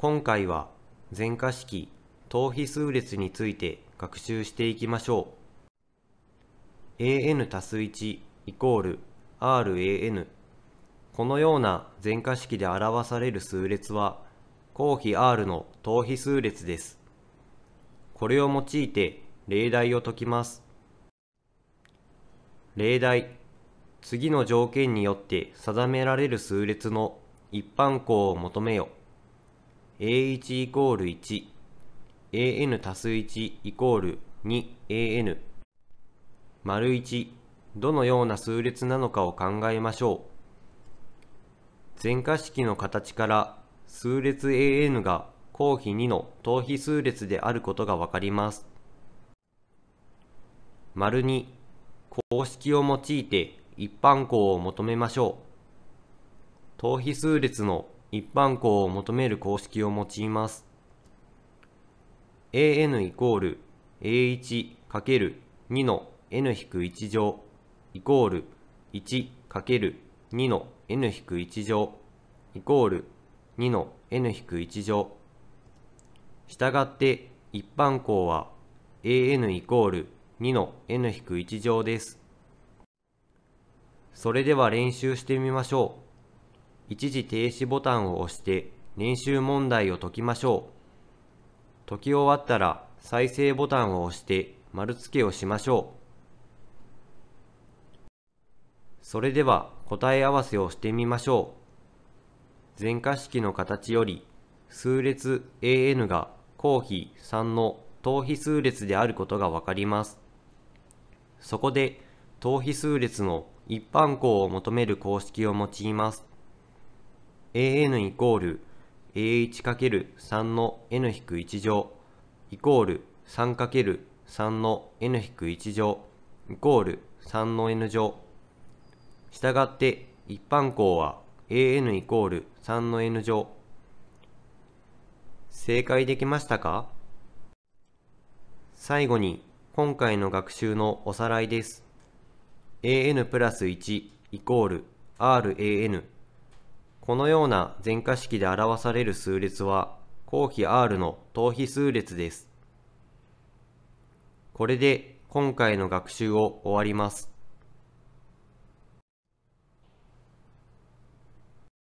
今回は全化式等比数列について学習していきましょう。an 足す1イコール ran このような全化式で表される数列は公比 r の等比数列です。これを用いて例題を解きます。例題次の条件によって定められる数列の一般項を求めよ。a1 イコール 1an たす1イコール 2an 丸1どのような数列なのかを考えましょう全化式の形から数列 an が公比2の等比数列であることがわかります丸2公式を用いて一般項を求めましょう等比数列の一般項を求める公式を用います。an イコール a1×2 の n-1 乗イコール 1×2 の n-1 乗イコール2の n-1 乗したがって一般項は an イコール2の n-1 乗です。それでは練習してみましょう。一時停止ボタンを押して練習問題を解きましょう。解き終わったら再生ボタンを押して丸付けをしましょう。それでは答え合わせをしてみましょう。全化式の形より数列 AN が公比3の等比数列であることがわかります。そこで等比数列の一般項を求める公式を用います。an イコール a かける3の n-1 乗イコール3る3の n-1 乗イコール3の n 乗したがって一般項は an イコール3の n 乗正解できましたか最後に今回の学習のおさらいです an プラス1イコール ran このような全化式で表される数列は後期 R の等比数列です。これで今回の学習を終わります。